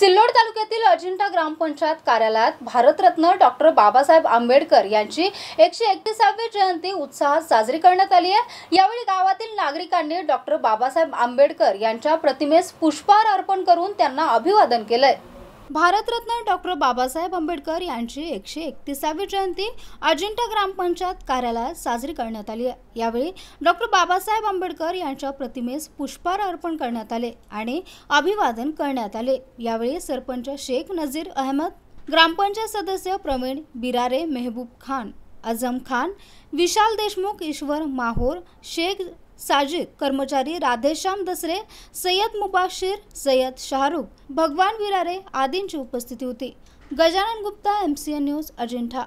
सिल्लोड तालुक्यातील अजिंठा ग्रामपंचायत कार्यालयात भारतरत्न डॉक्टर बाबासाहेब आंबेडकर यांची एकशे एकतीसाव्या जयंती उत्साहात साजरी करण्यात आली आहे यावेळी गावातील नागरिकांनी डॉक्टर बाबासाहेब आंबेडकर यांच्या प्रतिमेस पुष्पहार अर्पण करून त्यांना अभिवादन केलंय भारतरत्न डॉक्टर बाबासाहेब आंबेडकर यांची एकशे एकतीसावी जयंती अजिंठा ग्रामपंचायत कार्यालयात साजरी करण्यात आली यावेळी डॉक्टर बाबासाहेब आंबेडकर यांच्या प्रतिमेस पुष्पहार अर्पण करण्यात आले आणि अभिवादन करण्यात आले यावेळी सरपंच शेख नजीर अहमद ग्रामपंचायत सदस्य प्रवीण बिरारे मेहबूब खान आझम खान विशाल देशमुख ईश्वर माहोर शेख साजिद कर्मचारी राधेश्याम दसरे सय्यद मुबाशीर सय्यद शाहरुख भगवान विरारे आदींची उपस्थिती होती Gajanan Gupta M C N news Ajanta